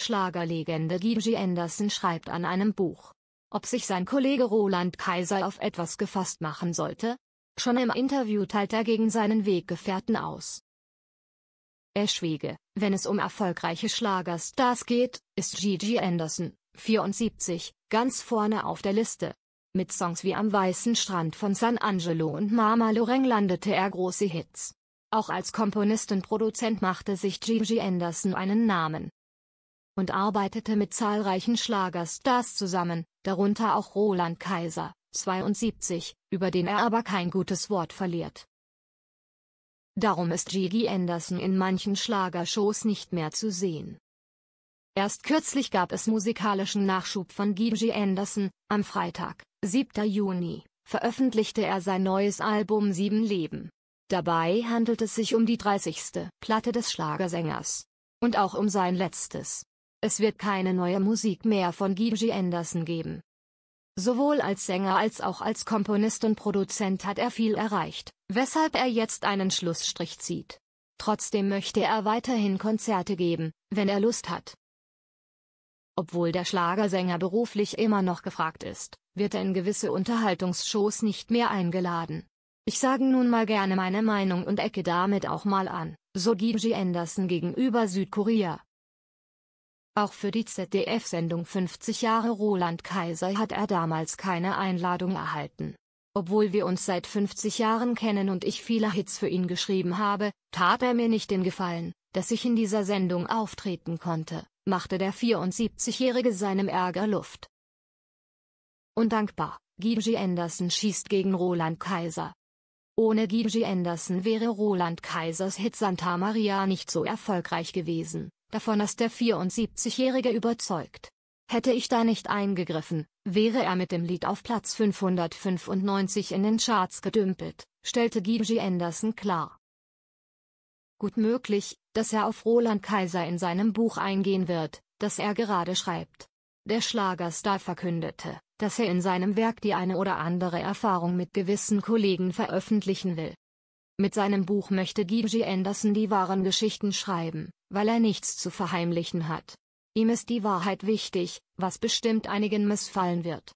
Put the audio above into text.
Schlagerlegende Gigi Anderson schreibt an einem Buch. Ob sich sein Kollege Roland Kaiser auf etwas gefasst machen sollte? Schon im Interview teilt er gegen seinen Weggefährten aus. Er schwiege, wenn es um erfolgreiche Schlagerstars geht, ist Gigi Anderson, 74, ganz vorne auf der Liste. Mit Songs wie Am weißen Strand von San Angelo und Mama Loreng landete er große Hits. Auch als Komponist und Produzent machte sich Gigi Anderson einen Namen und arbeitete mit zahlreichen Schlagerstars zusammen, darunter auch Roland Kaiser, 72, über den er aber kein gutes Wort verliert. Darum ist Gigi Anderson in manchen Schlagershows nicht mehr zu sehen. Erst kürzlich gab es musikalischen Nachschub von Gigi Anderson, am Freitag, 7. Juni, veröffentlichte er sein neues Album Sieben Leben. Dabei handelt es sich um die 30. Platte des Schlagersängers. Und auch um sein letztes. Es wird keine neue Musik mehr von Gigi Anderson geben. Sowohl als Sänger als auch als Komponist und Produzent hat er viel erreicht, weshalb er jetzt einen Schlussstrich zieht. Trotzdem möchte er weiterhin Konzerte geben, wenn er Lust hat. Obwohl der Schlagersänger beruflich immer noch gefragt ist, wird er in gewisse Unterhaltungsshows nicht mehr eingeladen. Ich sage nun mal gerne meine Meinung und ecke damit auch mal an, so Gigi Anderson gegenüber Südkorea. Auch für die ZDF-Sendung 50 Jahre Roland Kaiser hat er damals keine Einladung erhalten. Obwohl wir uns seit 50 Jahren kennen und ich viele Hits für ihn geschrieben habe, tat er mir nicht den Gefallen, dass ich in dieser Sendung auftreten konnte, machte der 74-Jährige seinem Ärger Luft. Undankbar, Gigi Anderson schießt gegen Roland Kaiser. Ohne Gigi Anderson wäre Roland Kaisers Hit Santa Maria nicht so erfolgreich gewesen. Davon ist der 74-Jährige überzeugt. Hätte ich da nicht eingegriffen, wäre er mit dem Lied auf Platz 595 in den Charts gedümpelt, stellte Gigi Anderson klar. Gut möglich, dass er auf Roland Kaiser in seinem Buch eingehen wird, das er gerade schreibt. Der Schlagerstar verkündete, dass er in seinem Werk die eine oder andere Erfahrung mit gewissen Kollegen veröffentlichen will. Mit seinem Buch möchte Gigi Anderson die wahren Geschichten schreiben, weil er nichts zu verheimlichen hat. Ihm ist die Wahrheit wichtig, was bestimmt einigen missfallen wird.